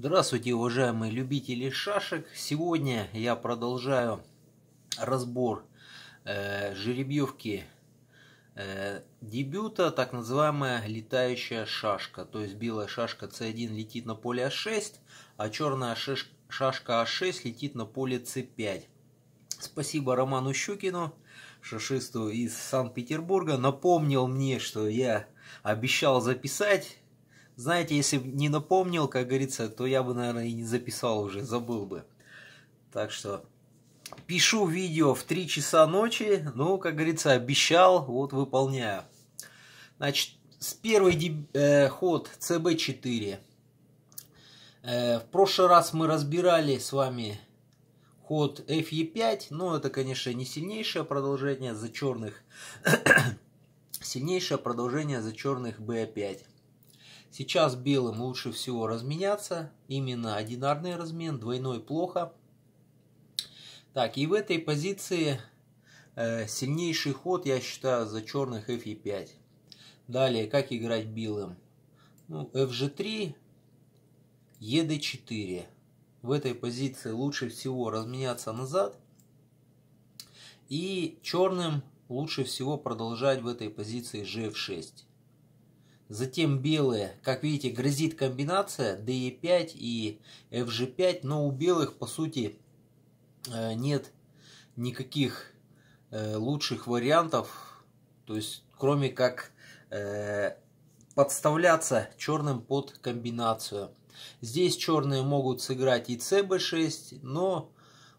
Здравствуйте, уважаемые любители шашек! Сегодня я продолжаю разбор э, жеребьевки э, дебюта, так называемая летающая шашка. То есть белая шашка c1 летит на поле а6, а черная шашка а6 летит на поле c5. Спасибо Роману Щукину, шашисту из Санкт-Петербурга. Напомнил мне, что я обещал записать знаете, если бы не напомнил, как говорится, то я бы, наверное, и не записал уже, забыл бы. Так что пишу видео в 3 часа ночи, ну, как говорится, обещал, вот выполняю. Значит, с первый э, ход CB4. Э, в прошлый раз мы разбирали с вами ход FE5, но ну, это, конечно, не сильнейшее продолжение за черных, сильнейшее продолжение за черных b 5 Сейчас белым лучше всего разменяться. Именно одинарный размен, двойной плохо. Так, и в этой позиции э, сильнейший ход, я считаю, за черных f 5 Далее, как играть белым? Ну, fg3, ед4. В этой позиции лучше всего разменяться назад. И черным лучше всего продолжать в этой позиции gf6. Затем белые, как видите, грозит комбинация DE5 и FG5, но у белых, по сути, э, нет никаких э, лучших вариантов, то есть кроме как э, подставляться черным под комбинацию. Здесь черные могут сыграть и CB6, но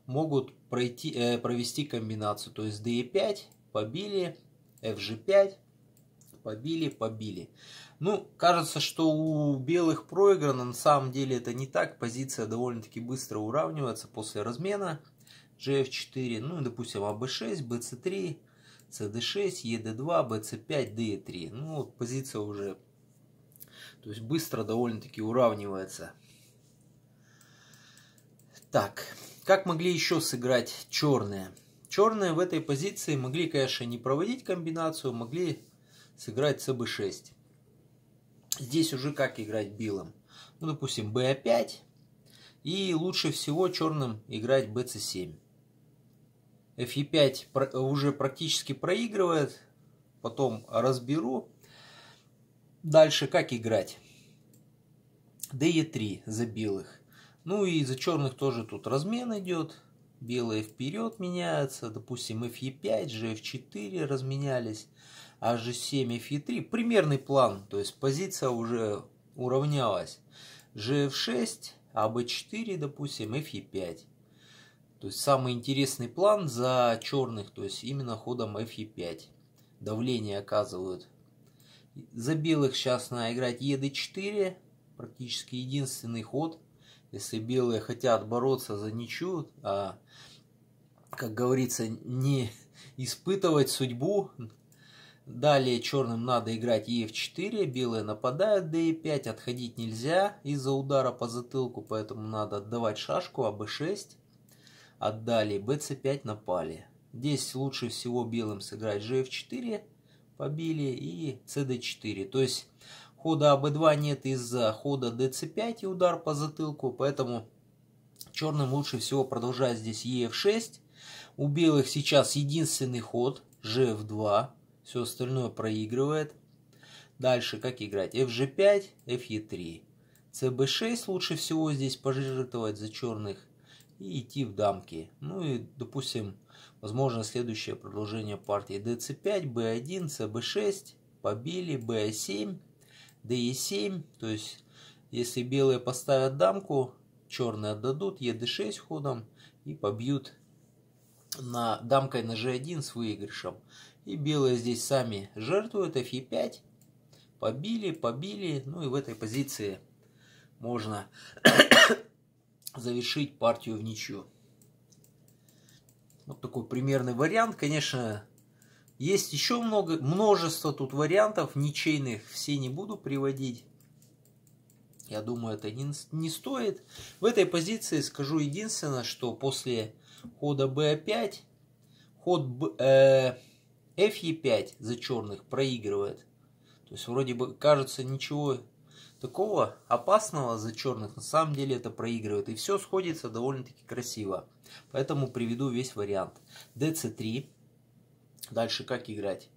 могут пройти, провести комбинацию. То есть DE5 побили, FG5 побили, побили. Ну, кажется, что у белых проиграно, на самом деле это не так. Позиция довольно-таки быстро уравнивается после размена. GF4, ну, допустим, ab 6 bc 3 CD6, ED2, BC5, DE3. Ну, вот позиция уже, то есть быстро довольно-таки уравнивается. Так, как могли еще сыграть черные? Черные в этой позиции могли, конечно, не проводить комбинацию, могли сыграть cb6. Здесь уже как играть белым? Эм? Ну, допустим, b5. И лучше всего черным играть bc7. fe5 уже практически проигрывает. Потом разберу. Дальше как играть? d e3 за белых. Ну и за черных тоже тут размен идет. Белые вперед меняются, допустим, f 5 GF4 разменялись, а G7, f 3 Примерный план, то есть позиция уже уравнялась. GF6, AB4, а допустим, f 5 То есть самый интересный план за черных, то есть именно ходом f 5 Давление оказывают. За белых сейчас надо играть ED4, практически единственный ход – если белые хотят бороться за ничью, а, как говорится, не испытывать судьбу, Далее черным надо играть е 4 белые нападают d5, отходить нельзя из-за удара по затылку, поэтому надо отдавать шашку, а b6 отдали, bc5 напали. Здесь лучше всего белым сыграть gf4, побили и cd4. То есть хода АБ2 нет из-за хода ДЦ5 и удар по затылку, поэтому черным лучше всего продолжать здесь ЕФ6. У белых сейчас единственный ход, ЖФ2, все остальное проигрывает. Дальше как играть? FG5, FE3. CB6 лучше всего здесь пожертвовать за черных и идти в дамки. Ну и, допустим, возможно следующее продолжение партии DC5, B1, CB6, побили, B7, DE7, то есть если белые поставят дамку, черные отдадут ED6 ходом и побьют на, дамкой на G1 с выигрышем. И белые здесь сами жертвуют f 5 побили, побили, ну и в этой позиции можно завершить партию в ничью. Вот такой примерный вариант. Конечно, есть еще много, множество тут вариантов ничейных, все не буду приводить. Я думаю, это не, не стоит. В этой позиции скажу единственное, что после хода b5, ход b, э, fe5 за черных проигрывает. То есть вроде бы кажется ничего такого опасного за черных, на самом деле это проигрывает. И все сходится довольно-таки красиво. Поэтому приведу весь вариант. dc3 Дальше как играть?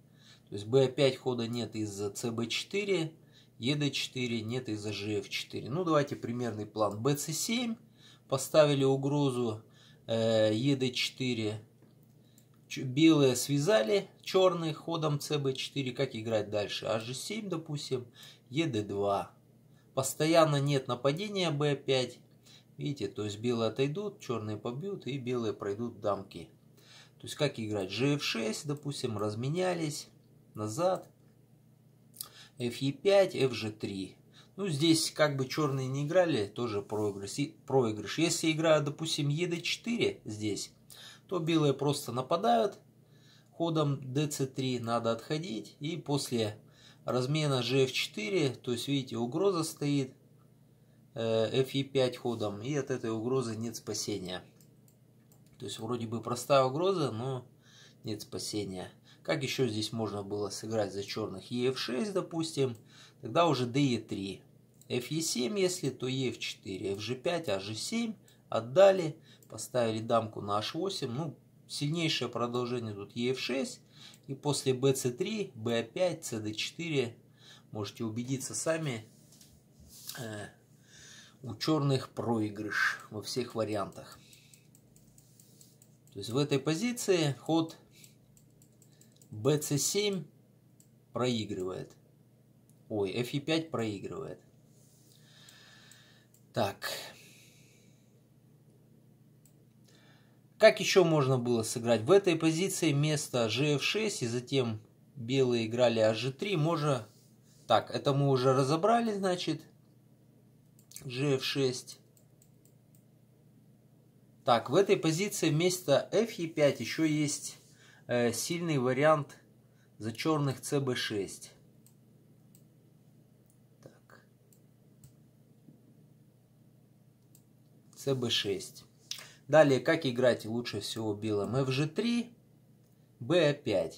То есть b5 хода нет из-за cb4, ed4 нет из-за gf4. Ну, давайте примерный план. bc7, поставили угрозу э, ed4, белые связали черный ходом cb4. Как играть дальше? hg7, а допустим, ed2. Постоянно нет нападения b5. Видите, то есть белые отойдут, черные побьют и белые пройдут дамки. То есть как играть? GF6, допустим, разменялись, назад, FE5, FG3. Ну, здесь как бы черные не играли, тоже проигрыш. И проигрыш. Если игра, допустим, ED4 здесь, то белые просто нападают. Ходом DC3 надо отходить. И после размена GF4, то есть, видите, угроза стоит. Э, FE5 ходом. И от этой угрозы нет спасения. То есть вроде бы простая угроза, но нет спасения. Как еще здесь можно было сыграть за черных? ЕФ6, допустим, тогда уже ДЕ3. ФЕ7, если, то ЕФ4, ФЖ5, АЖ7. Отдали, поставили дамку на H8. Ну, сильнейшее продолжение тут ЕФ6. И после БЦ3, БА5, СД4. Можете убедиться сами, э, у черных проигрыш во всех вариантах. То есть в этой позиции ход bc7 проигрывает. Ой, fe5 проигрывает. Так. Как еще можно было сыграть? В этой позиции место gf6 и затем белые играли hg3. Можно... Так, это мы уже разобрали, значит. gf6. Так, в этой позиции вместо fe5 еще есть э, сильный вариант за черных cb6. Так. cb6. Далее, как играть лучше всего белым? fg3, b5. E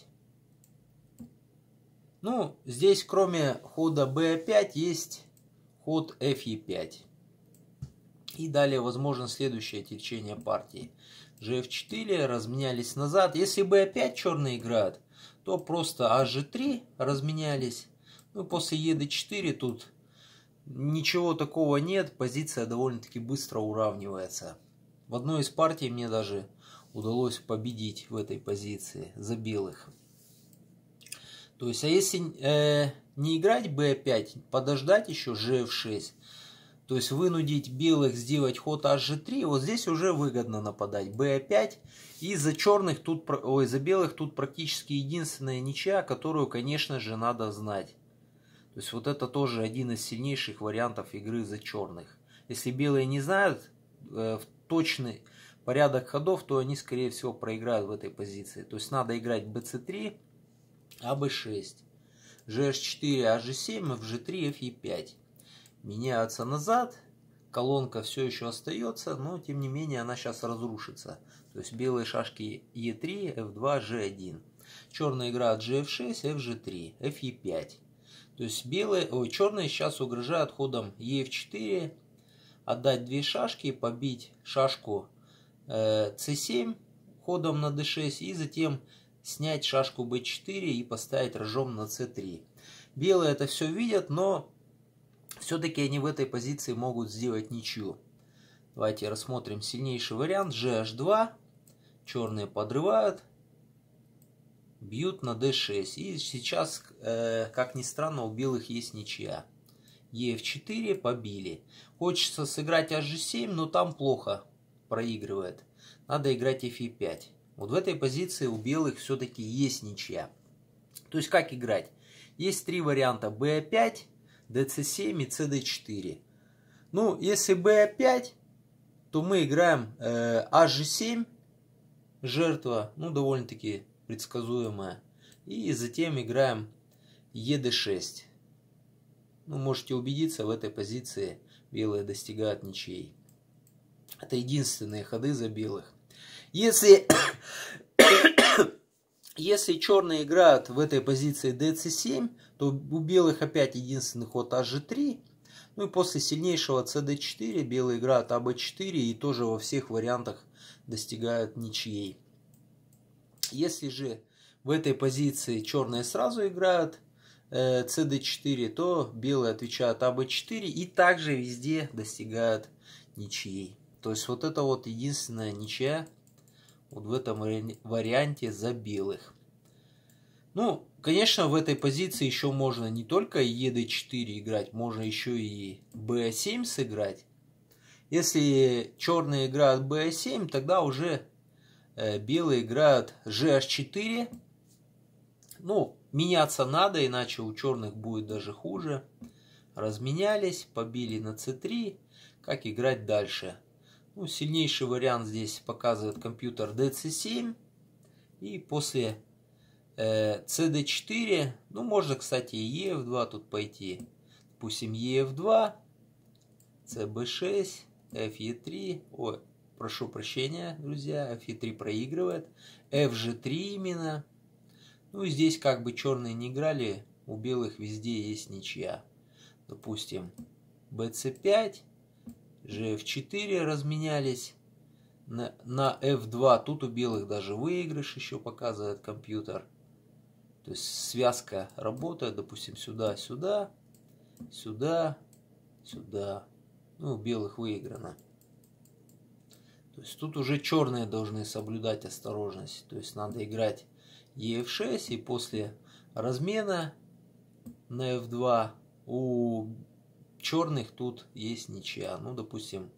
ну, здесь кроме хода b5 e есть ход fe5. И далее возможно следующее течение партии. GF4 разменялись назад. Если бы опять черный играет, то просто HG3 а разменялись. Ну, после ED4 тут ничего такого нет. Позиция довольно-таки быстро уравнивается. В одной из партий мне даже удалось победить в этой позиции за белых. То есть, а если э, не играть b5, подождать еще gf6, то есть вынудить белых сделать ход hg3, вот здесь уже выгодно нападать. b5. И за черных тут, ой, за белых тут практически единственная ничья, которую, конечно же, надо знать. То есть вот это тоже один из сильнейших вариантов игры за черных. Если белые не знают э, точный порядок ходов, то они, скорее всего, проиграют в этой позиции. То есть надо играть bc3, аб6, gh4, ag7, fg3, fe5 меняются назад, колонка все еще остается, но тем не менее она сейчас разрушится. То есть белые шашки Е3, F2, G1. Черная игра GF6, FG3, FE5. То есть белые, о, черные сейчас угрожают ходом EF4, отдать две шашки, побить шашку э, C7 ходом на D6 и затем снять шашку B4 и поставить рожом на C3. Белые это все видят, но все-таки они в этой позиции могут сделать ничью. Давайте рассмотрим сильнейший вариант. GH2. Черные подрывают. Бьют на D6. И сейчас, э, как ни странно, у белых есть ничья. EF4 побили. Хочется сыграть HG7, но там плохо проигрывает. Надо играть FE5. Вот в этой позиции у белых все-таки есть ничья. То есть как играть? Есть три варианта. B5, dc7 и cd4. Ну, если b5, то мы играем э, hg7, а жертва, ну, довольно-таки предсказуемая. И затем играем ед6. Ну, можете убедиться, в этой позиции белые достигают ничьей. Это единственные ходы за белых. Если если черные играют в этой позиции dc7, то у белых опять единственный ход hg3. Ну и после сильнейшего cd4 белые играют ab4 а и тоже во всех вариантах достигают ничьей. Если же в этой позиции черные сразу играют э, cd4, то белые отвечают ab4 а и также везде достигают ничьей. То есть вот это вот единственная ничья, вот в этом варианте за белых. Ну, конечно, в этой позиции еще можно не только ед4 играть, можно еще и b7 сыграть. Если черные играют b7, тогда уже э, белые играют gh4. Ну, меняться надо, иначе у черных будет даже хуже. Разменялись, побили на c3. Как играть дальше? Ну, сильнейший вариант здесь показывает компьютер DC7. И после э, CD4, ну, можно, кстати, и EF2 тут пойти. Допустим, EF2, CB6, FE3. Ой, прошу прощения, друзья, FE3 проигрывает. FG3 именно. Ну, и здесь как бы черные не играли, у белых везде есть ничья. Допустим, BC5, GF4 разменялись на, на F2. Тут у белых даже выигрыш еще показывает компьютер. То есть связка работает, допустим, сюда, сюда, сюда, сюда. Ну, у белых выиграно. То есть тут уже черные должны соблюдать осторожность. То есть надо играть EF6 и после размена на F2 у черных тут есть ничья. Ну, допустим,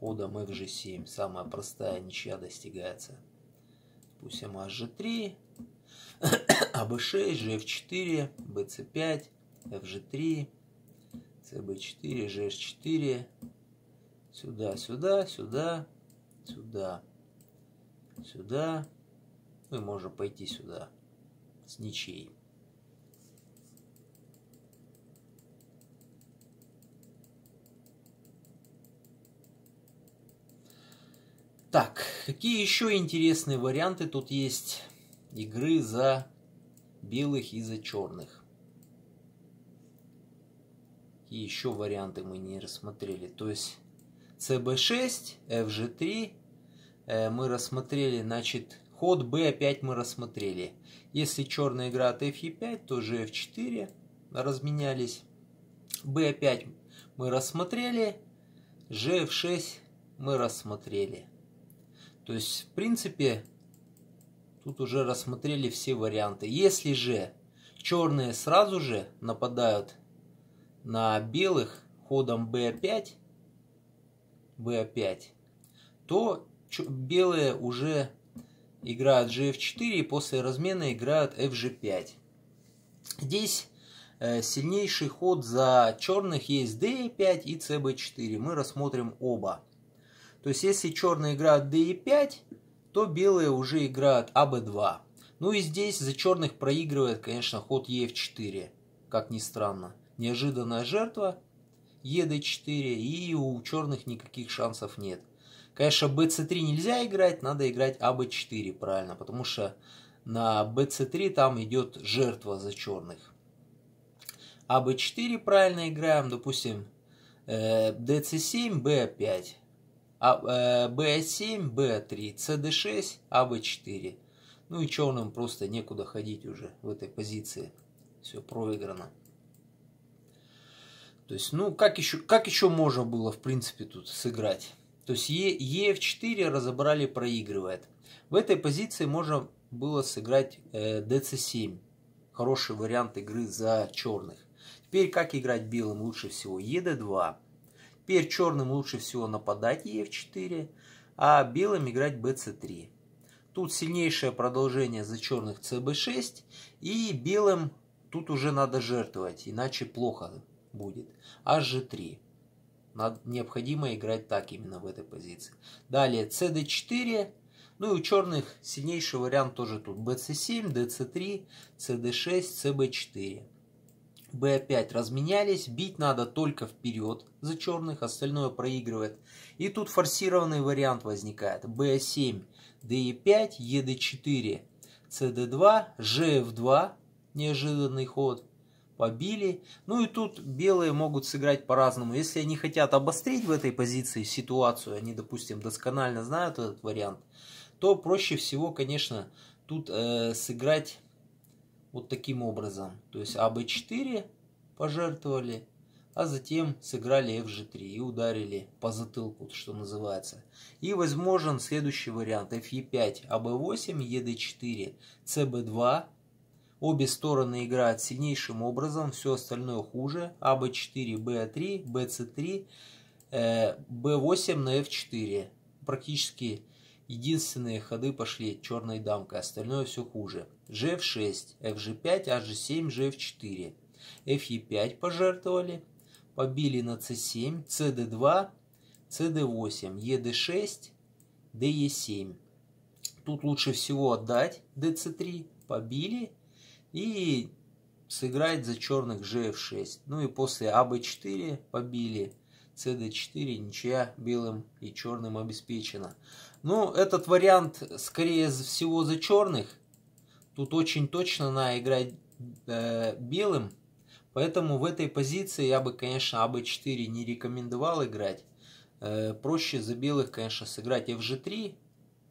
ходом FG7. Самая простая ничья достигается. Допустим, HG3, AB6, GF4, BC5, FG3, CB4, GS4. Сюда, сюда, сюда, сюда, сюда. Мы ну можем пойти сюда с ничьей. Так, какие еще интересные варианты тут есть игры за белых и за черных? И еще варианты мы не рассмотрели. То есть CB6, FG3 э, мы рассмотрели, значит, ход B опять мы рассмотрели. Если черная игра от FE5, то же F4 разменялись. B опять мы рассмотрели, GF6 мы рассмотрели. То есть, в принципе, тут уже рассмотрели все варианты. Если же черные сразу же нападают на белых ходом b5, b5, то белые уже играют gf4 и после размена играют fg5. Здесь э, сильнейший ход за черных есть d5 и cb4. Мы рассмотрим оба. То есть, если черные играют d5, то белые уже играют аб2. Ну и здесь за черных проигрывает, конечно, ход ef4. Как ни странно. Неожиданная жертва, ед4, и у черных никаких шансов нет. Конечно, bc3 нельзя играть, надо играть аб4, правильно, потому что на bc3 там идет жертва за черных. аб4 правильно играем, допустим, dc7, э, b5 а b7, b3, cd6, ab4. Ну и черным просто некуда ходить уже в этой позиции. Все проиграно. То есть, ну, как еще, как еще можно было, в принципе, тут сыграть? То есть, е, ef4 разобрали, проигрывает. В этой позиции можно было сыграть э, dc7. Хороший вариант игры за черных. Теперь, как играть белым лучше всего? ед2. Теперь черным лучше всего нападать е 4 а белым играть БЦ3. Тут сильнейшее продолжение за черных cb 6 и белым тут уже надо жертвовать, иначе плохо будет. HG3. необходимо играть так именно в этой позиции. Далее CD4. Ну и у черных сильнейший вариант тоже тут BC7, DC3, CD6, CB4. Б5 разменялись, бить надо только вперед за черных, остальное проигрывает. И тут форсированный вариант возникает. Б7, Д5, ЕД4, СД2, ЖФ2, неожиданный ход, побили. Ну и тут белые могут сыграть по-разному. Если они хотят обострить в этой позиции ситуацию, они, допустим, досконально знают этот вариант, то проще всего, конечно, тут э, сыграть вот таким образом. То есть АБ4 пожертвовали, а затем сыграли FG3 и ударили по затылку, что называется. И возможен следующий вариант. FE5, АБ8, ЕД4, СБ2. Обе стороны играют сильнейшим образом, все остальное хуже. АБ4, БА3, БЦ3, э, Б8 на F4. Практически единственные ходы пошли черной дамкой, остальное все хуже g 6 FG5, HG7, GF4. FE5 пожертвовали, побили на C7, CD2, CD8, ED6, DE7. Тут лучше всего отдать DC3, побили и сыграть за черных GF6. Ну и после АБ4 побили, CD4 ничья белым и черным обеспечена. Ну, этот вариант скорее всего за черных, Тут очень точно надо играть э, белым. Поэтому в этой позиции я бы, конечно, АБ4 не рекомендовал играть. Э, проще за белых, конечно, сыграть FG3.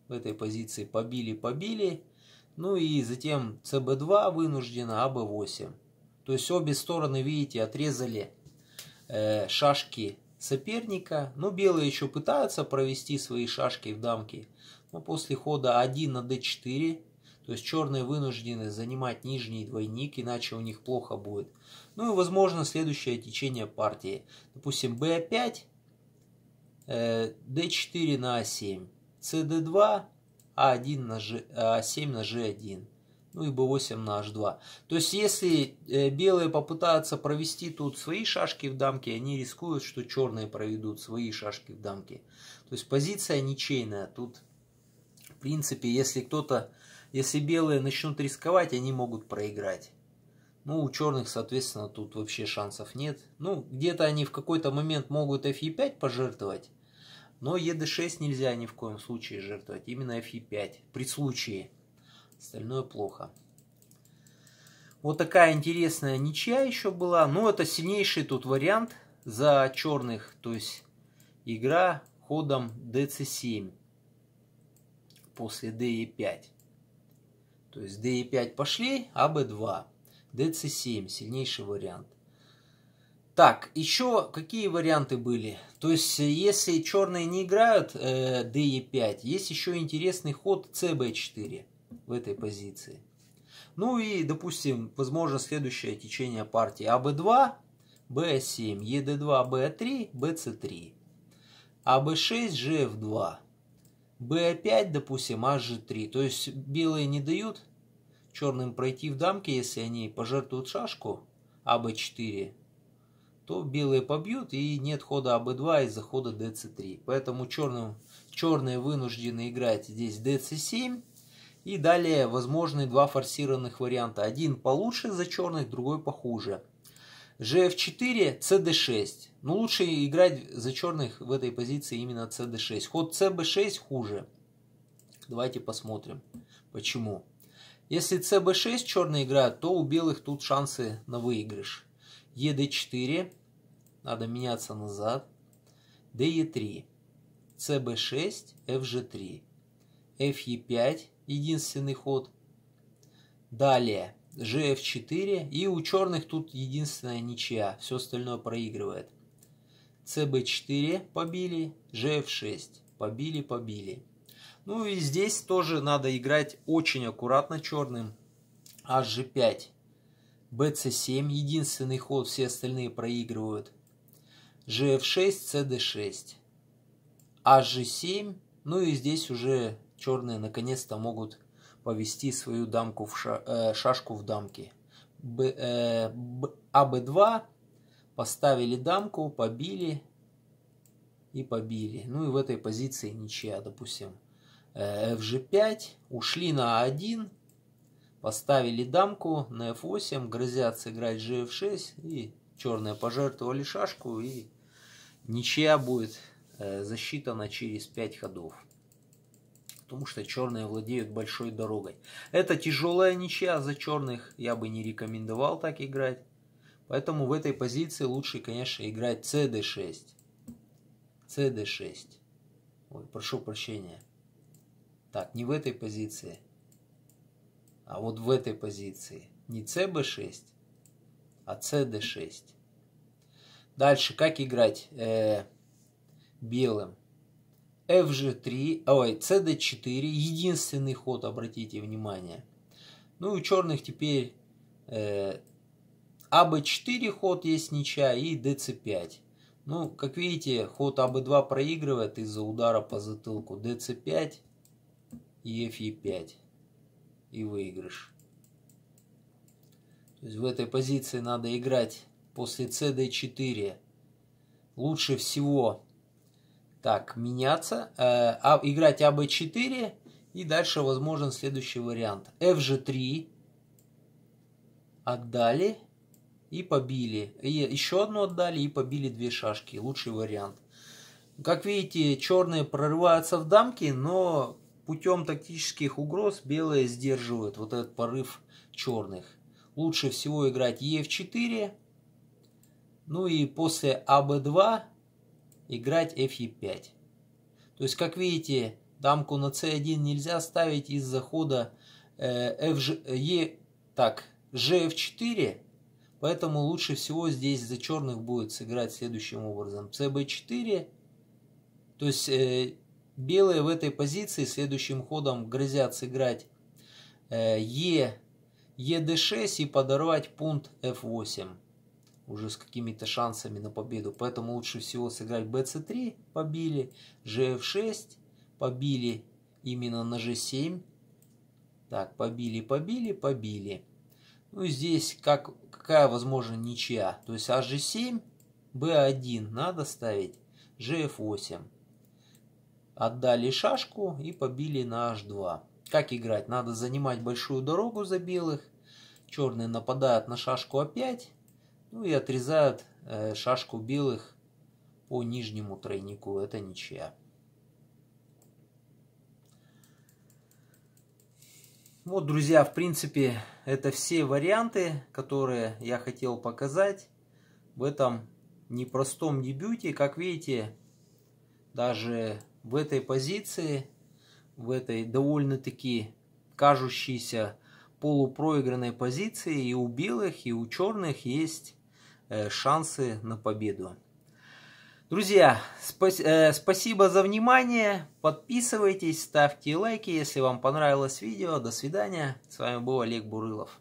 В этой позиции побили-побили. Ну и затем CB2 вынуждена АБ8. То есть обе стороны, видите, отрезали э, шашки соперника. Ну, белые еще пытаются провести свои шашки в дамке. Но после хода 1 на d4 то есть черные вынуждены занимать нижний двойник, иначе у них плохо будет. Ну и возможно следующее течение партии. Допустим, b5, э, d4 на a7, cd2, a 1 на G, a 7 на G1, ну и b 8 на H2. То есть, если э, белые попытаются провести тут свои шашки в дамке, они рискуют, что черные проведут свои шашки в дамке. То есть, позиция ничейная. Тут, в принципе, если кто-то если белые начнут рисковать, они могут проиграть. Ну, у черных, соответственно, тут вообще шансов нет. Ну, где-то они в какой-то момент могут fe5 пожертвовать, но ed6 нельзя ни в коем случае жертвовать. Именно fe5 при случае. Остальное плохо. Вот такая интересная ничья еще была. Но ну, это сильнейший тут вариант за черных. То есть игра ходом dc7 после de5. То есть DE5 пошли, а B2. DC7, сильнейший вариант. Так, еще какие варианты были? То есть, э, если черные не играют э, DE5, есть еще интересный ход CB4 в этой позиции. Ну и, допустим, возможно, следующее течение партии АБ2, b 7 ЕД2, Б3, БЦ3, АБ6, ЖФ2 b5, допустим, hg3. То есть белые не дают черным пройти в дамке, если они пожертвуют шашку аб4, то белые побьют и нет хода аб2 из-за хода dc3. Поэтому черным, черные вынуждены играть здесь dc7. И далее возможны два форсированных варианта. Один получше за черных, другой похуже. GF4, CD6. Ну, лучше играть за черных в этой позиции именно CD6. Ход CB6 хуже. Давайте посмотрим, почему. Если CB6 черные играют, то у белых тут шансы на выигрыш. ED4. Надо меняться назад. DE3. CB6, FG3. FE5. Единственный ход. Далее. GF4. И у черных тут единственная ничья. Все остальное проигрывает. CB4 побили, GF6 побили, побили. Ну и здесь тоже надо играть очень аккуратно черным. HG5, BC7, единственный ход, все остальные проигрывают. GF6, CD6, HG7. Ну и здесь уже черные наконец-то могут повести свою дамку в ша, э, шашку в дамке. Б, э, б, АБ2 поставили дамку, побили и побили. Ну и в этой позиции ничья, допустим. Э, FG5, ушли на А1, поставили дамку на F8, грозят сыграть GF6 и черные пожертвовали шашку и ничья будет э, засчитана через 5 ходов потому что черные владеют большой дорогой. Это тяжелая ничья за черных, я бы не рекомендовал так играть. Поэтому в этой позиции лучше, конечно, играть cd6. cd6. Ой, прошу прощения. Так, не в этой позиции, а вот в этой позиции. Не cb6, а cd6. Дальше, как играть э, белым? FG3, ой, CD4, единственный ход, обратите внимание. Ну и у черных теперь э, АБ4 ход есть ничья и dc 5 Ну, как видите, ход ab а 2 проигрывает из-за удара по затылку dc 5 и fe 5 И выигрыш. То есть в этой позиции надо играть после CD4. Лучше всего так, меняться. Э, а, играть АБ4. И дальше возможен следующий вариант. FG3. Отдали. И побили. И еще одну отдали и побили две шашки. Лучший вариант. Как видите, черные прорываются в дамки, но путем тактических угроз белые сдерживают вот этот порыв черных. Лучше всего играть е в 4 Ну и после АБ2 играть fe5. То есть, как видите, дамку на c1 нельзя ставить из-за хода э, FG, e, так, gf4, поэтому лучше всего здесь за черных будет сыграть следующим образом. cb4, то есть э, белые в этой позиции следующим ходом грозят сыграть э, e, ed6 и подорвать пункт f8 уже с какими-то шансами на победу. Поэтому лучше всего сыграть bc3, побили, gf6, побили именно на g7. Так, побили, побили, побили. Ну и здесь как, какая возможна ничья. То есть hg7, а b1 надо ставить, gf8. Отдали шашку и побили на h2. Как играть? Надо занимать большую дорогу за белых. Черные нападают на шашку опять. Ну и отрезают э, шашку белых по нижнему тройнику. Это ничья. Вот, друзья, в принципе, это все варианты, которые я хотел показать в этом непростом дебюте. Как видите, даже в этой позиции, в этой довольно-таки кажущейся полупроигранной позиции и у белых, и у черных есть Э, шансы на победу. Друзья, спа- э, спасибо за внимание. Подписывайтесь, ставьте лайки, если вам понравилось видео. До свидания. С вами был Олег Бурылов.